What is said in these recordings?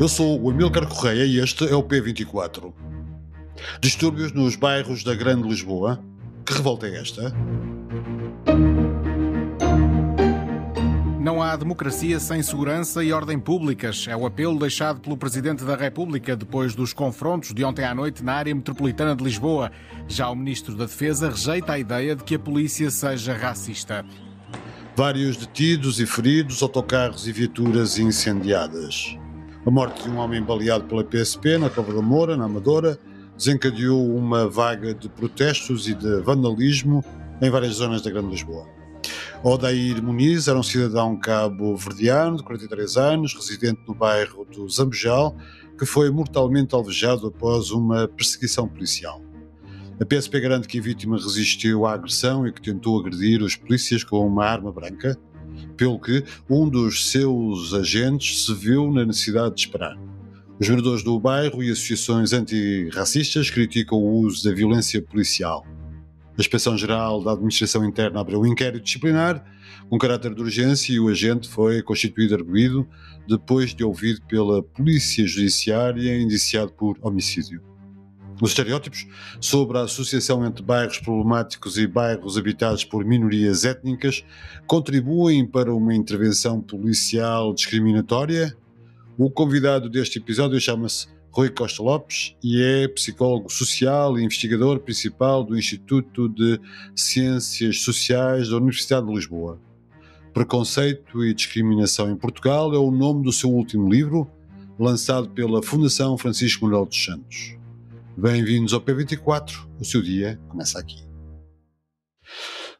Eu sou o Amilcar Correia e este é o P24. Distúrbios nos bairros da Grande Lisboa. Que revolta é esta? Não há democracia sem segurança e ordem públicas. É o apelo deixado pelo Presidente da República depois dos confrontos de ontem à noite na área metropolitana de Lisboa. Já o Ministro da Defesa rejeita a ideia de que a polícia seja racista. Vários detidos e feridos, autocarros e viaturas incendiadas. A morte de um homem baleado pela PSP na Cova da Moura, na Amadora, desencadeou uma vaga de protestos e de vandalismo em várias zonas da Grande Lisboa. Odair Muniz era um cidadão cabo-verdiano de 43 anos, residente no bairro do Zambejal, que foi mortalmente alvejado após uma perseguição policial. A PSP garante que a vítima resistiu à agressão e que tentou agredir os polícias com uma arma branca, pelo que um dos seus agentes se viu na necessidade de esperar. Os moradores do bairro e associações antirracistas criticam o uso da violência policial. A Inspeção-Geral da Administração Interna abriu um inquérito disciplinar com caráter de urgência e o agente foi constituído arguído depois de ouvido pela Polícia Judiciária indiciado por homicídio os estereótipos sobre a associação entre bairros problemáticos e bairros habitados por minorias étnicas contribuem para uma intervenção policial discriminatória? O convidado deste episódio chama-se Rui Costa Lopes e é psicólogo social e investigador principal do Instituto de Ciências Sociais da Universidade de Lisboa. Preconceito e Discriminação em Portugal é o nome do seu último livro, lançado pela Fundação Francisco Manuel dos Santos. Bem-vindos ao P24, o seu dia começa aqui.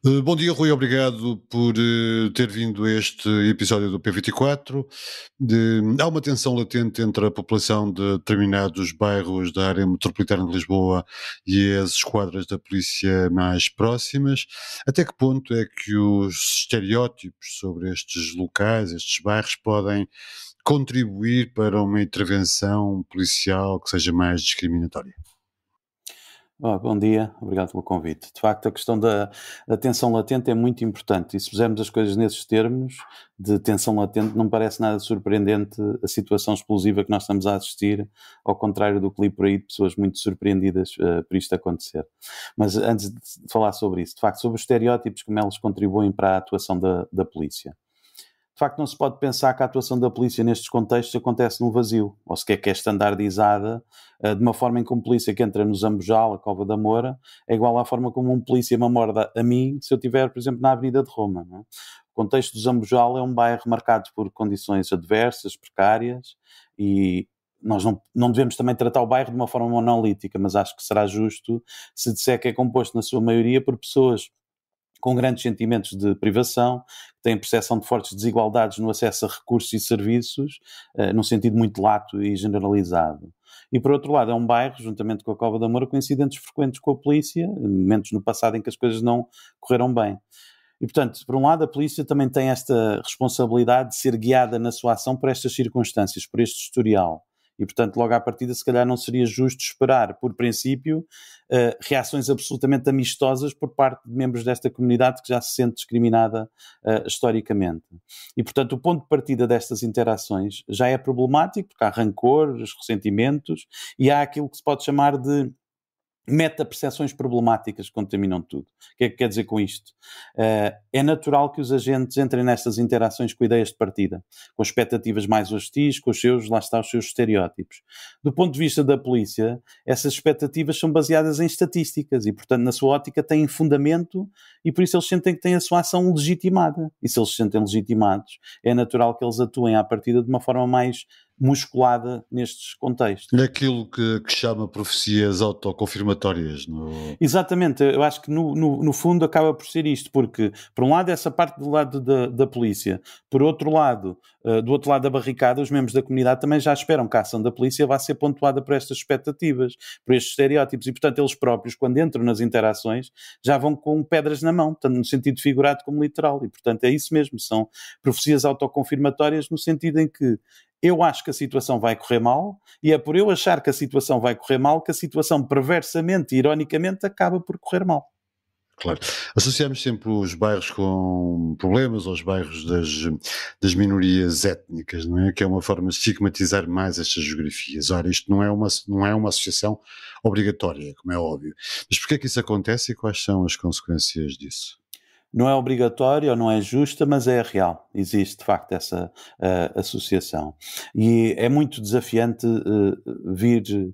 Eh, bom dia, Rui, obrigado por eh, ter vindo a este episódio do P24. De, há uma tensão latente entre a população de determinados bairros da área metropolitana de Lisboa e as esquadras da polícia mais próximas. Até que ponto é que os estereótipos sobre estes locais, estes bairros, podem contribuir para uma intervenção policial que seja mais discriminatória? Oh, bom dia, obrigado pelo convite. De facto, a questão da, tensão latente é muito importante e se fizermos as coisas nesses termos de tensão latente, não parece nada surpreendente a situação explosiva que nós estamos a assistir, ao contrário do que li por aí de pessoas muito surpreendidas uh, por isto acontecer. Mas antes de falar sobre isso, de facto, sobre os estereótipos, como eles contribuem para a atuação da, da polícia facto não se pode pensar que a atuação da polícia nestes contextos acontece num vazio, ou sequer que é estandardizada, eh, de uma forma em que um polícia que entra no Zambojal, a Cova da Moura, é igual à forma como um polícia me morda a mim se eu estiver, por exemplo, na Avenida de Roma. É? O contexto do Zambojal é um bairro marcado por condições adversas, precárias, e nós não, não devemos também tratar o bairro de uma forma monolítica, mas acho que será justo se disser que é composto, na sua maioria, por pessoas com grandes sentimentos de privação, têm percepção de fortes desigualdades no acesso a recursos e serviços, uh, num sentido muito lato e generalizado. E por outro lado, é um bairro, juntamente com a Cova da Moura, com incidentes frequentes com a polícia, momentos no passado em que as coisas não correram bem. E, portanto, por um lado, a polícia também tem esta responsabilidade de ser guiada na sua ação por estas circunstâncias, por este historial. E, portanto, logo à partida, se calhar não seria justo esperar, por princípio, eh, reações absolutamente amistosas por parte de membros desta comunidade que já se sente discriminada eh, historicamente. E, portanto, o ponto de partida destas interações já é problemático, porque há rancores, ressentimentos e há aquilo que se pode chamar de meta-percepções problemáticas que contaminam tudo. O que é que quer dizer com isto? Uh, é natural que os agentes entrem nestas interações com ideias de partida, com expectativas mais hostis, com os seus, lá está, os seus estereótipos. Do ponto de vista da polícia, essas expectativas são baseadas em estatísticas e, portanto, na sua ótica têm fundamento e por isso eles sentem que têm a sua ação legitimada. E se eles se sentem legitimados, é natural que eles atuem à partida de uma forma mais musculada nestes contextos. Naquilo que, que chama profecias autoconfirmatórias. No... Exatamente, eu acho que no, no, no, fundo acaba por ser isto, porque por um lado essa parte do lado da, da polícia, por outro lado eh, do outro lado da barricada, os membros da comunidade também já esperam que a ação da polícia vá ser pontuada por estas expectativas, por estes estereótipos, e portanto eles próprios, quando entram nas interações, já vão com pedras na mão, tanto no sentido figurado como literal, e portanto é isso mesmo, são profecias autoconfirmatórias no sentido em que eu acho que a situação vai correr mal, e é por eu achar que a situação vai correr mal que a situação perversamente e ironicamente acaba por correr mal. Claro. Associamos sempre os bairros com problemas aos bairros das, das minorias étnicas, não é? Que é uma forma de estigmatizar mais estas geografias. Ora, isto não é uma, não é uma associação obrigatória, como é óbvio. Mas porquê é que isso acontece e quais são as consequências disso? Não é obrigatório, não é justa, mas é real. Existe, de facto, essa uh, associação. E é muito desafiante uh, vir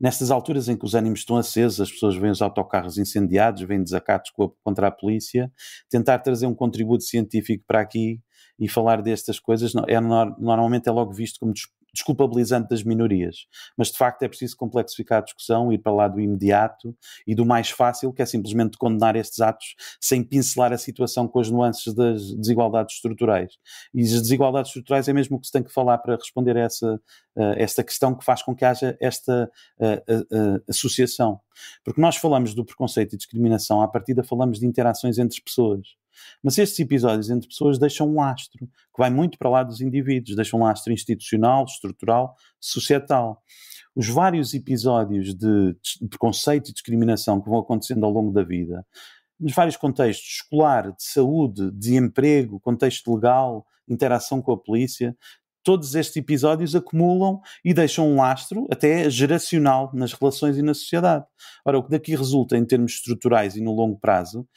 nestas alturas em que os ânimos estão acesos, as pessoas veem os autocarros incendiados, veem desacatos contra a polícia, tentar trazer um contributo científico para aqui e falar destas coisas é, normalmente é logo visto como desculpabilizante das minorias. Mas, de facto, é preciso complexificar a discussão, ir para lá do imediato e do mais fácil, que é simplesmente condenar estes atos sem pincelar a situação com as nuances das desigualdades estruturais. E as desigualdades estruturais é mesmo o que se tem que falar para responder a essa, esta questão que faz com que haja esta associação. Porque nós falamos do preconceito e discriminação, à partida falamos de interações entre pessoas. Mas estes episódios entre pessoas deixam um lastro, que vai muito para lá dos indivíduos, deixam um lastro institucional, estrutural, societal. Os vários episódios de, preconceito e discriminação que vão acontecendo ao longo da vida, nos vários contextos, escolar, de saúde, de emprego, contexto legal, interação com a polícia, todos estes episódios acumulam e deixam um lastro até geracional nas relações e na sociedade. Ora, o que daqui resulta em termos estruturais e no longo prazo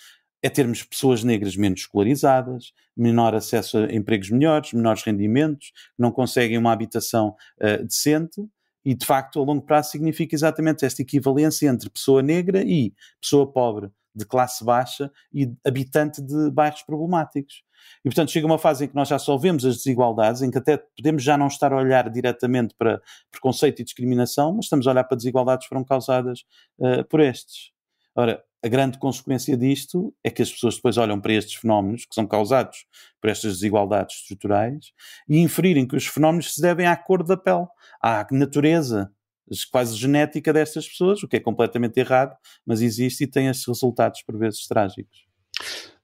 é termos pessoas negras menos escolarizadas, menor acesso a empregos melhores, menores rendimentos, não conseguem uma habitação uh, decente. E, de facto, a longo prazo significa exatamente esta equivalência entre pessoa negra e pessoa pobre, de classe baixa e habitante de bairros problemáticos. E, portanto, chega uma fase em que nós já só vemos as desigualdades, em que até podemos já não estar a olhar diretamente para preconceito e discriminação, mas estamos a olhar para desigualdades que foram causadas uh, por estes. Ora, a grande consequência disto é que as pessoas depois olham para estes fenómenos que são causados por estas desigualdades estruturais e inferirem que os fenómenos se devem à cor da pele, à natureza quase genética destas pessoas, o que é completamente errado, mas existe e tem estes resultados por vezes trágicos.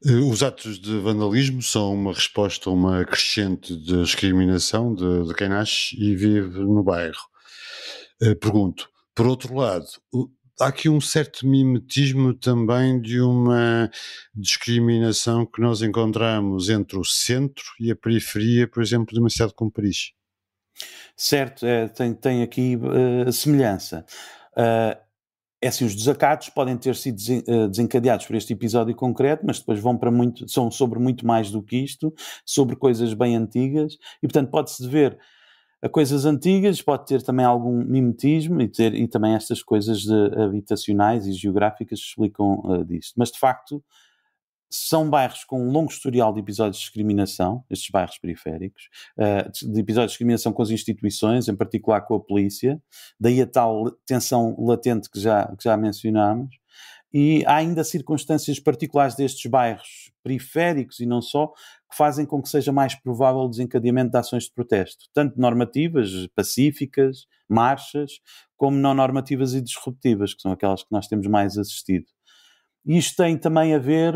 Eh, os atos de vandalismo são uma resposta a uma crescente discriminação de, de quem nasce e vive no bairro. Eh, pergunto, por outro lado, há aqui um certo mimetismo também de uma discriminação que nós encontramos entre o centro e a periferia, por exemplo, de uma cidade como Paris. Certo, é, tem, tem aqui uh, semelhança. Uh, é assim, os desacatos podem ter sido eh, desencadeados por este episódio concreto, mas depois vão para muito, são sobre muito mais do que isto, sobre coisas bem antigas, e portanto pode-se ver a coisas antigas, pode ter também algum mimetismo e, ter, e também estas coisas de, habitacionais e geográficas explicam uh, disto. Mas de facto, são bairros com um longo historial de episódios de discriminação, estes bairros periféricos, uh, de episódios de discriminação com as instituições, em particular com a polícia, daí a tal tensão latente que já, que já mencionámos. E há ainda circunstâncias particulares destes bairros periféricos e não só, que fazem com que seja mais provável o desencadeamento de ações de protesto, tanto normativas, pacíficas, marchas, como não normativas e disruptivas, que são aquelas que nós temos mais assistido. E isto tem também a ver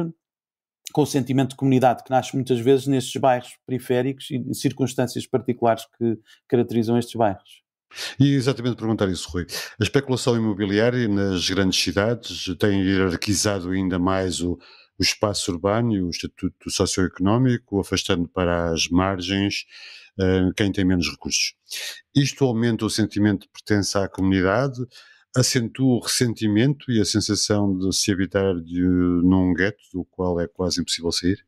com o sentimento de comunidade que nasce muitas vezes nestes bairros periféricos e em circunstâncias particulares que caracterizam estes bairros. E exatamente perguntar isso, Rui. A especulação imobiliária nas grandes cidades tem hierarquizado ainda mais o, o espaço urbano e o estatuto socioeconómico, afastando para as margens eh, quem tem menos recursos. Isto aumenta o sentimento de pertença à comunidade, acentua o ressentimento e a sensação de se habitar de, num gueto do qual é quase impossível sair?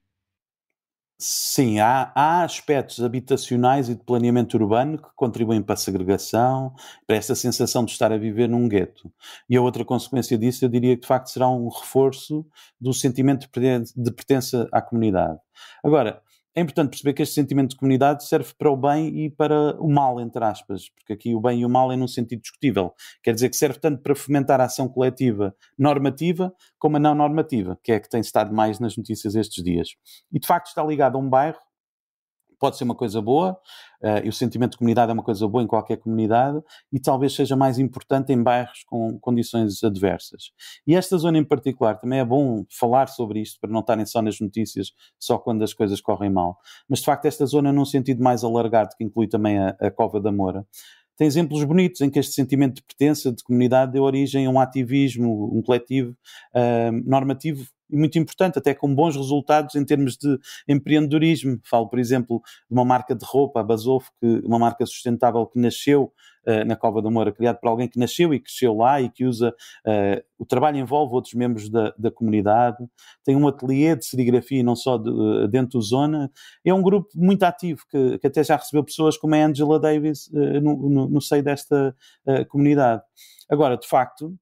Sim, há, há, aspectos habitacionais e de planeamento urbano que contribuem para a segregação, para essa sensação de estar a viver num gueto. E a outra consequência disso, eu diria que de facto será um reforço do sentimento de pertença à comunidade. Agora, é importante perceber que este sentimento de comunidade serve para o bem e para o mal, entre aspas, porque aqui o bem e o mal é num sentido discutível. Quer dizer que serve tanto para fomentar a ação coletiva normativa como a não normativa, que é a que tem estado mais nas notícias estes dias. E de facto está ligado a um bairro pode ser uma coisa boa, uh, e o sentimento de comunidade é uma coisa boa em qualquer comunidade, e talvez seja mais importante em bairros com condições adversas. E esta zona em particular, também é bom falar sobre isto, para não estarem só nas notícias, só quando as coisas correm mal. Mas de facto, esta zona, num sentido mais alargado, que inclui também a, a Cova da Moura, tem exemplos bonitos em que este sentimento de pertença, de comunidade, deu origem a um ativismo, um coletivo uh, normativo e muito importante, até com bons resultados em termos de empreendedorismo. Falo, por exemplo, de uma marca de roupa, a Basofo, que uma marca sustentável que nasceu uh, na Cova da Moura, criada por alguém que nasceu e cresceu lá e que usa. Uh, o trabalho envolve outros membros da, da comunidade. Tem um ateliê de serigrafia, não só de, uh, dentro do Zona. É um grupo muito ativo, que, que até já recebeu pessoas como a Angela Davis no, no, no, seio desta comunidade. Agora, de facto,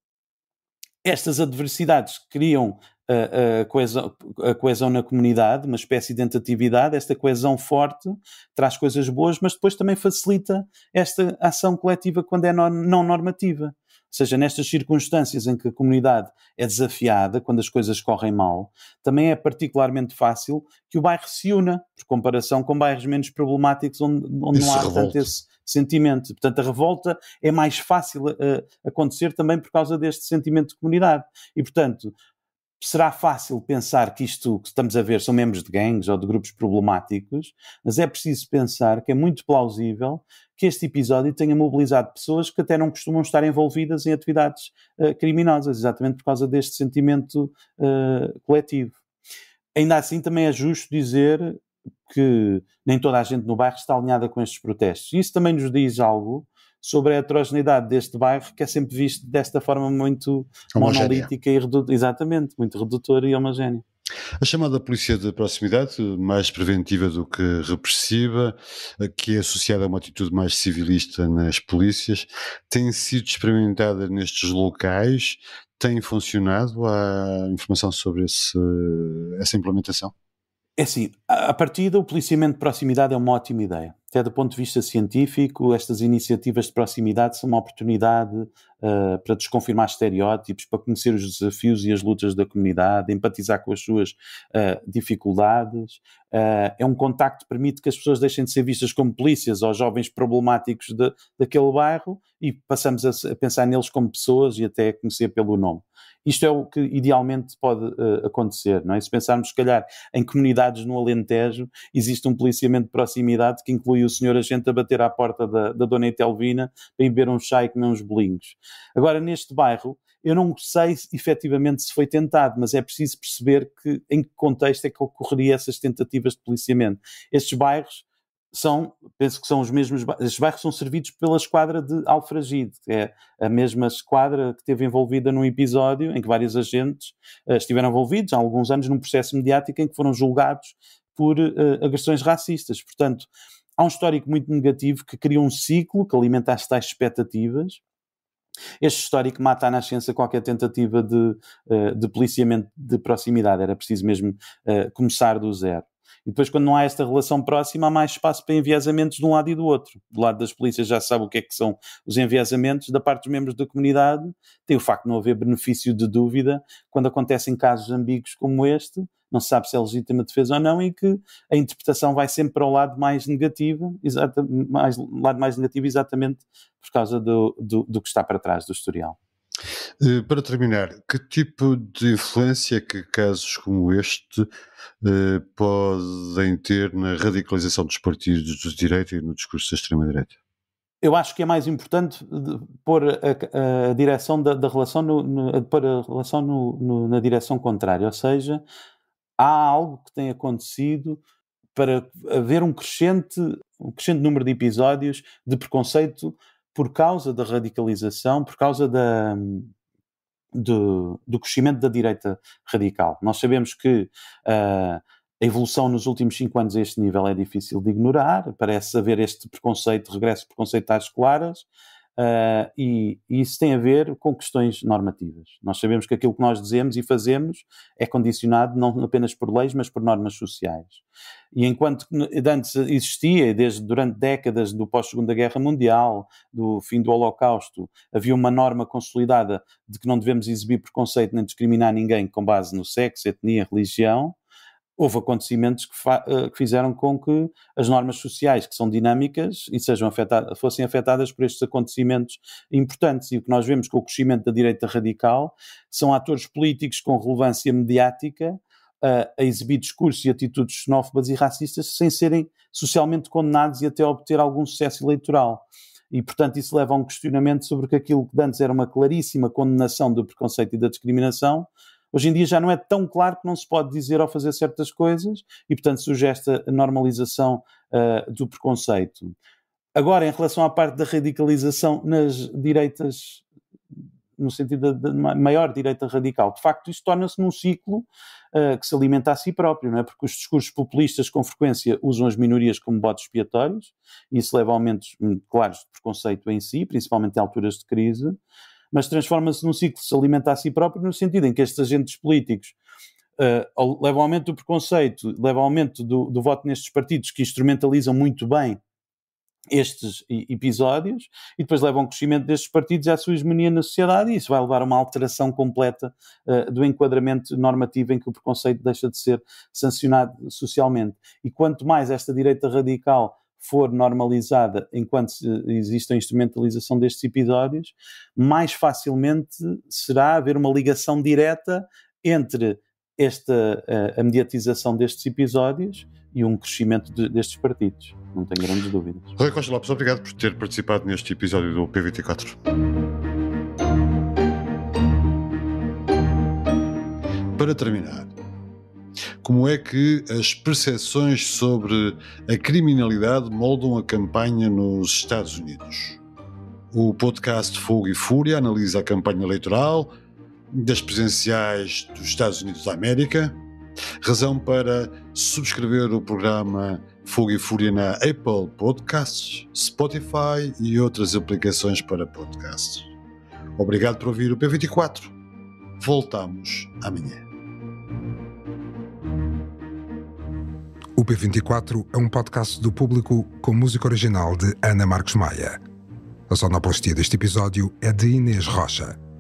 estas adversidades criam a, coesão, a coesão na comunidade, uma espécie de tentatividade, esta coesão forte traz coisas boas, mas depois também facilita esta ação coletiva quando é não normativa. Ou seja, nestas circunstâncias em que a comunidade é desafiada, quando as coisas correm mal, também é particularmente fácil que o bairro se una, por comparação com bairros menos problemáticos, onde, onde não há revolta. tanto esse sentimento. Portanto, a revolta é mais fácil uh, acontecer também por causa deste sentimento de comunidade. E, portanto, será fácil pensar que isto que estamos a ver são membros de gangues ou de grupos problemáticos, mas é preciso pensar que é muito plausível que este episódio tenha mobilizado pessoas que até não costumam estar envolvidas em atividades uh, criminosas, exatamente por causa deste sentimento uh, coletivo. Ainda assim, também é justo dizer que nem toda a gente no bairro está alinhada com estes protestos. Isso também nos diz algo sobre a heterogeneidade deste bairro, que é sempre visto desta forma muito monolítica e redutora, exatamente, muito redutora e homogénea. A chamada polícia de proximidade, mais preventiva do que repressiva, que é associada a uma atitude mais civilista nas polícias, tem sido experimentada nestes locais? Tem funcionado? Há informação sobre esse, essa implementação? É assim, a partir do policiamento de proximidade é uma ótima ideia até do ponto de vista científico, estas iniciativas de proximidade são uma oportunidade uh, para desconfirmar estereótipos, para conhecer os desafios e as lutas da comunidade, empatizar com as suas uh, dificuldades. Uh, é um contacto que permite que as pessoas deixem de ser vistas como polícias ou jovens problemáticos de, daquele bairro e passamos a, a, pensar neles como pessoas e até a conhecer pelo nome. Isto é o que idealmente pode acontecer, não é? Se pensarmos, se calhar, em comunidades no Alentejo, existe um policiamento de proximidade que inclui e o senhor agente a bater à porta da, da dona Itelvina para beber um chá e comer uns bolinhos. Agora, neste bairro, eu não sei efetivamente se foi tentado, mas é preciso perceber que, em que contexto é que ocorreria essas tentativas de policiamento. Estes bairros são, penso que são os mesmos, estes bairros são servidos pela esquadra de Alfragide, que é a mesma esquadra que esteve envolvida num episódio em que vários agentes uh, estiveram envolvidos há alguns anos num processo mediático em que foram julgados por uh, agressões racistas. Portanto, há um histórico muito negativo que cria um ciclo que alimenta as tais expectativas. Este histórico mata à nascença qualquer tentativa de, eh, de policiamento de proximidade, era preciso mesmo eh, começar do zero. E depois, quando não há esta relação próxima, há mais espaço para enviesamentos de um lado e do outro. Do lado das polícias já se sabe o que é que são os enviesamentos, da parte dos membros da comunidade tem o facto de não haver benefício de dúvida quando acontecem casos ambíguos como este, não se sabe se é legítima defesa ou não, e que a interpretação vai sempre para o lado mais negativo, mais, lado mais negativo exatamente por causa do, do, do que está para trás do historial. Eh, para terminar, que tipo de influência que casos como este eh, podem ter na radicalização dos partidos de direita e no discurso da extrema-direita? Eu acho que é mais importante eh, pôr a, a direção da, da relação, no, no, pôr a relação no, no, na direção contrária, ou seja, há algo que tem acontecido para haver um crescente, um crescente número de episódios de preconceito por causa da radicalização, por causa da, do, do crescimento da direita radical. Nós sabemos que uh, a evolução nos últimos cinco anos a este nível é difícil de ignorar, parece haver este preconceito, regresso de preconceito às claras, Uh, e, e, isso tem a ver com questões normativas. Nós sabemos que aquilo que nós dizemos e fazemos é condicionado não apenas por leis, mas por normas sociais. E enquanto antes existia, desde durante décadas do pós-Segunda Guerra Mundial, do fim do Holocausto, havia uma norma consolidada de que não devemos exibir preconceito nem discriminar ninguém com base no sexo, etnia, religião, houve acontecimentos que, eh, que, fizeram com que as normas sociais, que são dinâmicas, e sejam afetadas, fossem afetadas por estes acontecimentos importantes. E o que nós vemos com o crescimento da direita radical são atores políticos com relevância mediática a, eh, a exibir discursos e atitudes xenófobas e racistas sem serem socialmente condenados e até obter algum sucesso eleitoral. E, portanto, isso leva a um questionamento sobre que aquilo que antes era uma claríssima condenação do preconceito e da discriminação Hoje em dia já não é tão claro que não se pode dizer ou fazer certas coisas e, portanto, surge esta normalização uh, do preconceito. Agora, em relação à parte da radicalização nas direitas, no sentido da maior direita radical, de facto, isso torna-se num ciclo uh, que se alimenta a si próprio, não é? Porque os discursos populistas, com frequência, usam as minorias como botes expiatórios, e isso leva a aumentos hum, claros de preconceito em si, principalmente em alturas de crise mas transforma-se num ciclo de se alimentar a si próprio, no sentido em que estes agentes políticos uh, levam ao aumento do preconceito, levam ao aumento do, do voto nestes partidos que instrumentalizam muito bem estes episódios e depois levam ao crescimento destes partidos à sua hegemonia na sociedade e isso vai levar a uma alteração completa uh, do enquadramento normativo em que o preconceito deixa de ser sancionado socialmente. E quanto mais esta direita radical for normalizada enquanto existe a instrumentalização destes episódios, mais facilmente será haver uma ligação direta entre esta, a, mediatização destes episódios e um crescimento de, destes partidos. Não tenho grandes dúvidas. Rui Costa Lopes, obrigado por ter participado neste episódio do P24. Para terminar, como é que as percepções sobre a criminalidade moldam a campanha nos Estados Unidos? O podcast Fogo e Fúria analisa a campanha eleitoral das presidenciais dos Estados Unidos da América. Razão para subscrever o programa Fogo e Fúria na Apple Podcasts, Spotify e outras aplicações para podcasts. Obrigado por ouvir o P24. Voltamos amanhã. 24 é um podcast do público com música original de Ana Marcos Maia. A sonoplastia deste episódio é de Inês Rocha.